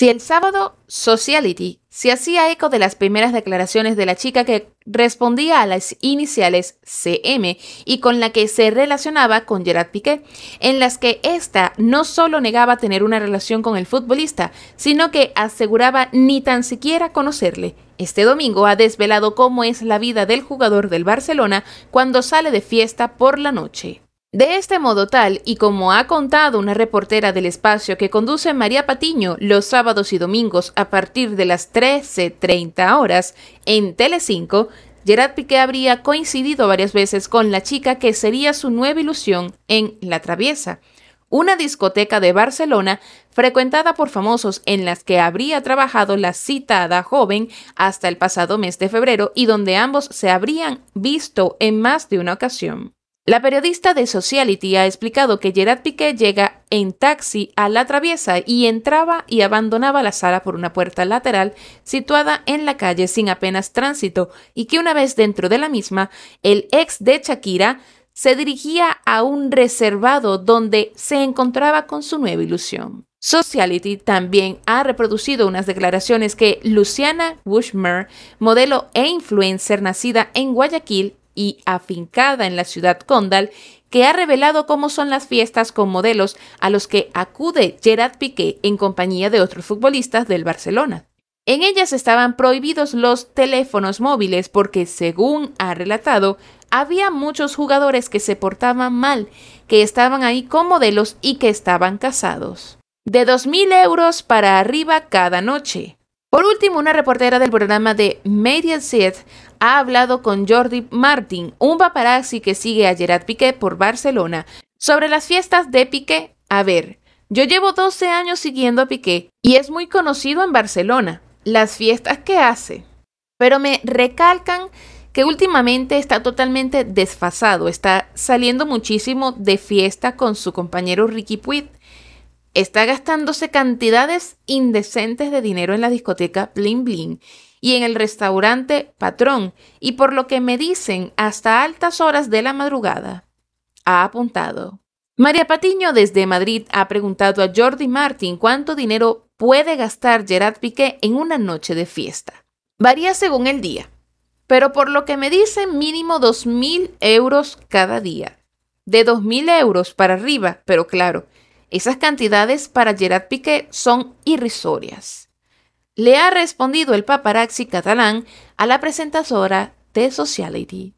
Si el sábado, Sociality se hacía eco de las primeras declaraciones de la chica que respondía a las iniciales CM y con la que se relacionaba con Gerard Piqué, en las que ésta no solo negaba tener una relación con el futbolista, sino que aseguraba ni tan siquiera conocerle. Este domingo ha desvelado cómo es la vida del jugador del Barcelona cuando sale de fiesta por la noche. De este modo tal, y como ha contado una reportera del espacio que conduce María Patiño los sábados y domingos a partir de las 13.30 horas en Telecinco, Gerard Piqué habría coincidido varias veces con la chica que sería su nueva ilusión en La Traviesa, una discoteca de Barcelona frecuentada por famosos en las que habría trabajado la citada joven hasta el pasado mes de febrero y donde ambos se habrían visto en más de una ocasión. La periodista de Sociality ha explicado que Gerard Piqué llega en taxi a la traviesa y entraba y abandonaba la sala por una puerta lateral situada en la calle sin apenas tránsito y que una vez dentro de la misma, el ex de Shakira se dirigía a un reservado donde se encontraba con su nueva ilusión. Sociality también ha reproducido unas declaraciones que Luciana Bushmer, modelo e influencer nacida en Guayaquil, y afincada en la ciudad Condal, que ha revelado cómo son las fiestas con modelos a los que acude Gerard Piqué en compañía de otros futbolistas del Barcelona. En ellas estaban prohibidos los teléfonos móviles porque, según ha relatado, había muchos jugadores que se portaban mal, que estaban ahí con modelos y que estaban casados. De 2.000 euros para arriba cada noche. Por último, una reportera del programa de Mediaset ha hablado con Jordi Martin, un paparazzi que sigue a Gerard Piqué por Barcelona, sobre las fiestas de Piqué. A ver, yo llevo 12 años siguiendo a Piqué y es muy conocido en Barcelona, las fiestas que hace. Pero me recalcan que últimamente está totalmente desfasado, está saliendo muchísimo de fiesta con su compañero Ricky Puig Está gastándose cantidades indecentes de dinero en la discoteca Bling Bling y en el restaurante Patrón, y por lo que me dicen, hasta altas horas de la madrugada. Ha apuntado. María Patiño desde Madrid ha preguntado a Jordi Martin cuánto dinero puede gastar Gerard Piqué en una noche de fiesta. Varía según el día, pero por lo que me dicen mínimo 2.000 euros cada día. De 2.000 euros para arriba, pero claro, esas cantidades para Gerard Piqué son irrisorias. Le ha respondido el paparazzi catalán a la presentadora de Sociality.